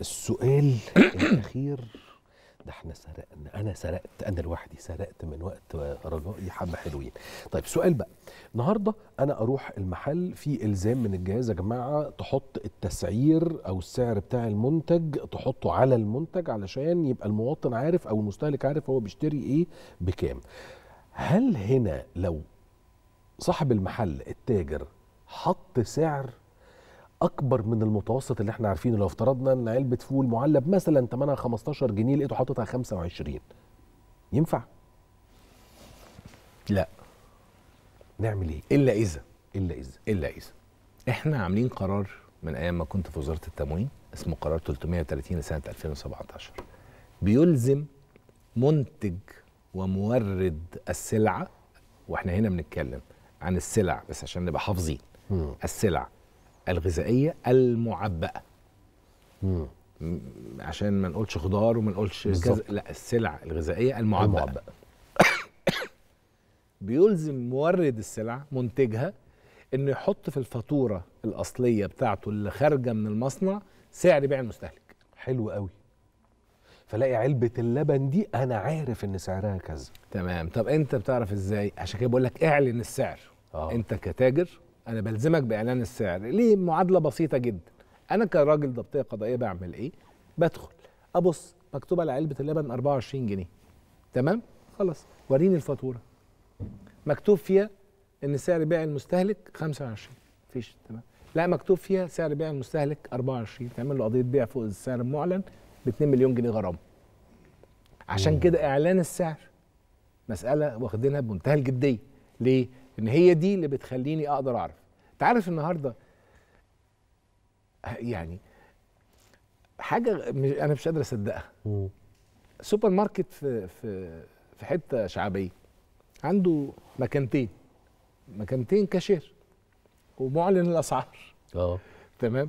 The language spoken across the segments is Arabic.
السؤال الاخير ده احنا سرقنا انا سرقت انا لوحدي سرقت من وقت رجائي حبه حلوين طيب سؤال بقى النهارده انا اروح المحل في الزام من الجهاز يا جماعه تحط التسعير او السعر بتاع المنتج تحطه على المنتج علشان يبقى المواطن عارف او المستهلك عارف هو بيشتري ايه بكام هل هنا لو صاحب المحل التاجر حط سعر اكبر من المتوسط اللي احنا عارفينه لو افترضنا ان علبه فول معلب مثلا ثمنها 15 جنيه لقيته حاططها 25 ينفع لا نعمل ايه الا اذا الا اذا الا اذا احنا عاملين قرار من ايام ما كنت في وزاره التموين اسمه قرار 330 لسنه 2017 بيلزم منتج ومورد السلعه واحنا هنا بنتكلم عن السلع بس عشان نبقى حافظين السلع الغذائيه المعبأه مم. عشان ما نقولش خضار وما نقولش كذا لا السلع الغذائيه المعبأه, المعبأة. بيلزم مورد السلع منتجها انه يحط في الفاتوره الاصليه بتاعته اللي خارجه من المصنع سعر بيع المستهلك حلو قوي فلاقي علبه اللبن دي انا عارف ان سعرها كذا تمام طب انت بتعرف ازاي عشان كده بقول لك اعلن السعر آه. انت كتاجر انا بلزمك باعلان السعر ليه معادله بسيطه جدا انا كراجل ضبطيه قضائيه بعمل ايه بدخل ابص مكتوب على علبه اللبن 24 جنيه تمام خلاص وريني الفاتوره مكتوب فيها ان سعر بيع المستهلك 25 مفيش تمام لا مكتوب فيها سعر بيع المستهلك 24 تعمل له قضيه بيع فوق السعر المعلن ب 2 مليون جنيه غرامه عشان كده اعلان السعر مساله واخدينها بمنتهى الجديه ليه ان هي دي اللي بتخليني اقدر اعرف انت عارف النهارده يعني حاجه انا مش قادر اصدقها سوبر ماركت في في في حته شعبيه عنده مكانتين مكانتين كاشير ومعلن الاسعار اه تمام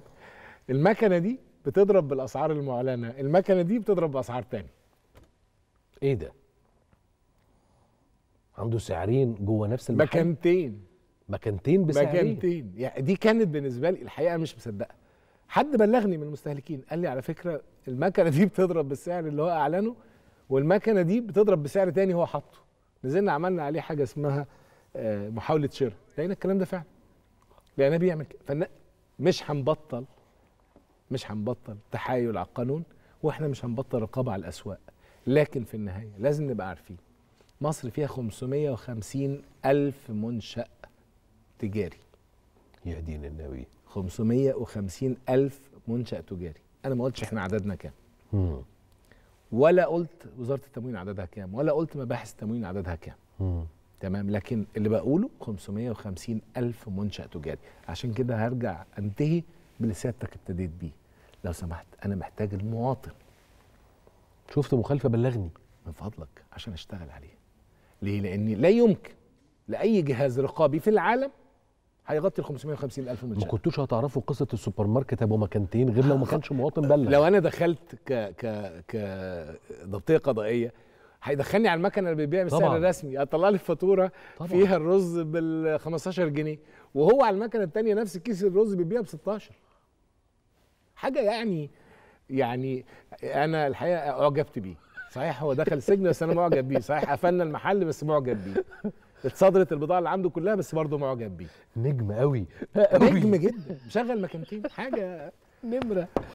المكنه دي بتضرب بالاسعار المعلنه المكنه دي بتضرب باسعار تاني ايه ده عنده سعرين جوه نفس المحل مكانتين مكانتين بسعرين مكانتين يعني دي كانت بالنسبه لي الحقيقه مش مصدقه حد بلغني من المستهلكين قال لي على فكره المكنه دي بتضرب بالسعر اللي هو اعلنه والمكنه دي بتضرب بسعر تاني هو حاطه نزلنا عملنا عليه حاجه اسمها آه، محاوله شراء لقينا الكلام ده فعلا لقينا بيعمل كده مش هنبطل مش هنبطل تحايل على القانون واحنا مش هنبطل رقابه على الاسواق لكن في النهايه لازم نبقى عارفين مصر فيها 550 ألف منشأ تجاري يا دين النبي 550 ألف منشأ تجاري أنا ما قلتش إحنا عددنا كام ولا قلت وزارة التموين عددها كام ولا قلت مباحث التموين عددها كام تمام لكن اللي بقوله 550 ألف منشأ تجاري عشان كده هرجع أنتهي باللي سيادتك ابتديت بيه لو سمحت أنا محتاج المواطن شفت مخالفة بلغني من فضلك عشان أشتغل عليها ليه لان لا يمكن لاي جهاز رقابي في العالم هيغطي ال 550 الف متجر ما كنتوش هتعرفوا قصه السوبر ماركت ابو مكانتين غير لو ما كانش مواطن بلد لو انا دخلت ك ك ضبطية قضائيه هيدخلني على المكنه اللي بيبيع بالسعر الرسمي هيطلع لي فاتوره فيها الرز بال 15 جنيه وهو على المكنه الثانيه نفس كيس الرز بيبيع ب 16 حاجه يعني يعني انا الحقيقه اعجبت بيه صحيح هو دخل سجن بس انا معجب بيه صحيح قفلنا المحل بس معجب بيه اتصدرت البضاعه اللي عنده كلها بس برضه معجب بيه نجم قوي نجم جدا مشغل مكانتين حاجه نمره